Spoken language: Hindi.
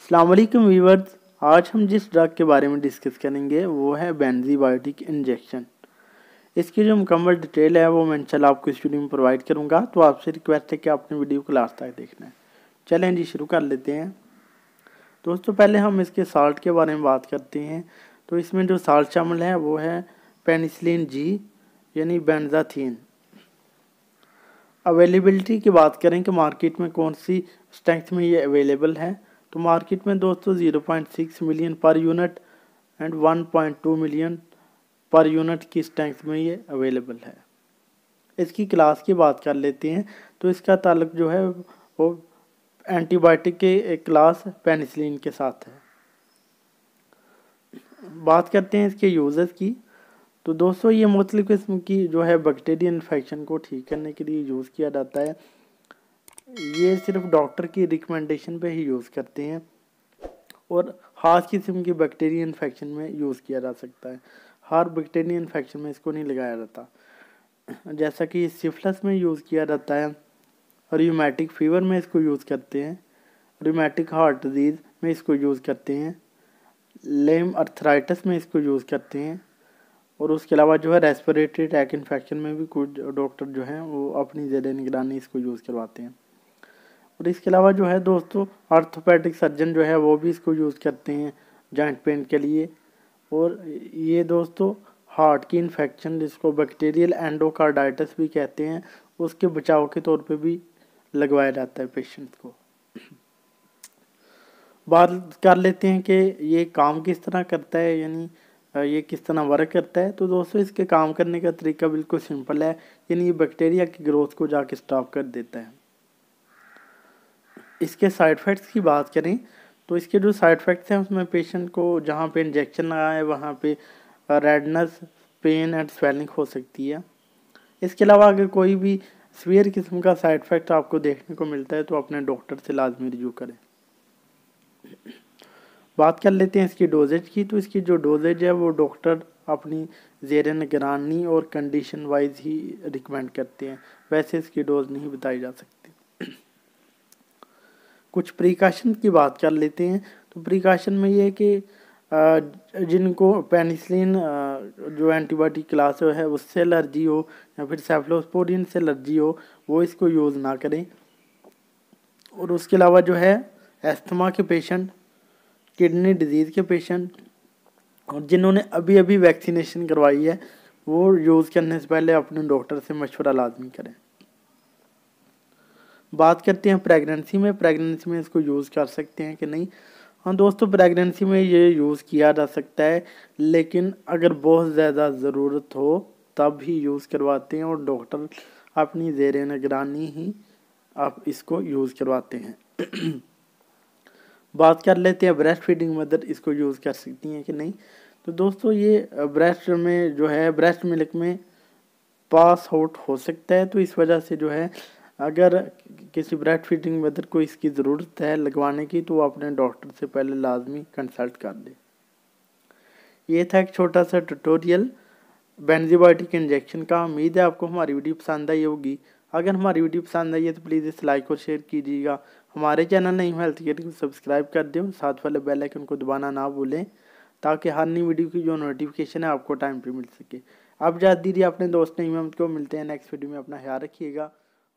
अल्लाम वीवर्स आज हम जिस ड्रग के बारे में डिस्कस करेंगे वो है बैनजीबायोटिक इंजेक्शन इसकी जो मुकम्मल डिटेल है वो मैं इंशाल्लाह आपको इस वीडियो में प्रोवाइड करूँगा तो आपसे रिक्वेस्ट है कि आपने वीडियो को लास्ट तक देखना है चलें जी शुरू कर लेते हैं दोस्तों पहले हम इसके साल्ट के बारे में बात करते हैं तो इसमें जो साल्ट शामिल है वो है पेनिसलिन जी यानी बैनजाथीन अवेलेबिलिटी की बात करें कि मार्केट में कौन सी स्ट्रेंथ में ये अवेलेबल है तो मार्केट में दोस्तों zero point six million per unit and one point two million per unit की स्टैंक्स में ये अवेलेबल है इसकी क्लास की बात कर लेते हैं तो इसका ताल्लुक जो है वो एंटीबायोटिक के एक क्लास पेनिसिलिन के साथ है बात करते हैं इसके यूजेस की तो दोस्तों ये मुख्तलिफ़ किस्म की जो है बैक्टीरियल इन्फेक्शन को ठीक करने के लिए यूज़ किया जाता है ये सिर्फ डॉक्टर की रिकमेंडेशन पे ही यूज़ करते हैं और खास किस्म के बैक्टीरिया इन्फेक्शन में यूज़ किया जा सकता है हर बैक्टीरिया इन्फेक्शन में इसको नहीं लगाया जाता जैसा कि सिफलस में यूज़ किया जाता है रियोमेटिक फीवर में इसको यूज़ करते हैं रियोमेटिक हार्ट डिजीज़ में इसको यूज़ करते हैं लेम अर्थराइटस में इसको यूज़ करते हैं और उसके अलावा जो है रेस्पिरेटरी अटैक इन्फेक्शन में भी कुछ डॉक्टर जो हैं वो अपनी ज़ेर निगरानी इसको यूज़ करवाते हैं और इसके अलावा जो है दोस्तों आर्थोपैटिक सर्जन जो है वो भी इसको यूज़ करते हैं जॉइंट पेन के लिए और ये दोस्तों हार्ट की इन्फेक्शन जिसको बैक्टीरियल एंडोकार्डाइटिस भी कहते हैं उसके बचाव के तौर पे भी लगवाया जाता है पेशेंट को बात कर लेते हैं कि ये काम किस तरह करता है यानी ये किस तरह वर्क करता है तो दोस्तों इसके काम करने का तरीका बिल्कुल सिंपल है यानी ये बैक्टीरिया की ग्रोथ को जाके स्टॉप कर देता है इसके साइड इफ़ेक्ट्स की बात करें तो इसके जो साइड इफ़ेक्ट्स हैं उसमें पेशेंट को जहाँ पे इंजेक्शन लगाए है वहाँ पे रेडनेस पेन एंड स्वेलिंग हो सकती है इसके अलावा अगर कोई भी स्वेयर किस्म का साइड इफ़ेक्ट आपको देखने को मिलता है तो अपने डॉक्टर से लाजमी रिजू करें बात कर लेते हैं इसकी डोजेज की तो इसकी जो डोजेज है वो डॉक्टर अपनी जेर निगरानी और कंडीशन वाइज ही रिकमेंड करते हैं वैसे इसकी डोज नहीं बताई जा सकती कुछ प्रिकॉशन की बात कर लेते हैं तो प्रिकॉशन में ये है कि जिनको पेनिसिलिन जो एंटीबायोटिक क्लास है उससे एलर्जी हो या फिर सेफ्लोस्पोरिन से एलर्जी हो वो इसको यूज़ ना करें और उसके अलावा जो है एस्थमा के पेशेंट किडनी डिजीज़ के पेशेंट और जिन्होंने अभी अभी वैक्सीनेशन करवाई है वो यूज़ करने से पहले अपने डॉक्टर से मशवरा लाजमी करें बात करते हैं प्रेगनेंसी में प्रेगनेंसी में इसको यूज़ कर सकते हैं कि नहीं हाँ दोस्तों प्रेगनेंसी में ये यूज़ किया जा सकता है लेकिन अगर बहुत ज़्यादा ज़रूरत हो तब ही यूज़ करवाते हैं और डॉक्टर अपनी जेर निगरानी ही आप इसको यूज़ करवाते हैं बात कर लेते हैं ब्रेस्ट फीडिंग मदर इसको यूज़ कर सकती हैं कि नहीं तो दोस्तों ये ब्रेस्ट में जो है ब्रेस्ट मिल्क में पास आउट हो सकता है तो इस वजह से जो है अगर किसी ब्रेड फीडिंग मदर को इसकी ज़रूरत है लगवाने की तो वो अपने डॉक्टर से पहले लाजमी कंसल्ट कर ले ये था एक छोटा सा ट्यूटोरियल बेंजीबायोटिक इंजेक्शन का उम्मीद है आपको हमारी वीडियो पसंद आई होगी अगर हमारी वीडियो पसंद आई है तो प्लीज़ इस लाइक और शेयर कीजिएगा हमारे चैनल नहीं हेल्थ केयर को सब्सक्राइब कर दें साथ वाले बेल आइकन को दबाना ना भूलें ताकि हर नई वीडियो की जो नोटिफिकेशन है आपको टाइम पर मिल सके आप जाती दीजिए अपने दोस्त नहीं अहमद को मिलते हैं नेक्स्ट वीडियो में अपना ख्याल रखिएगा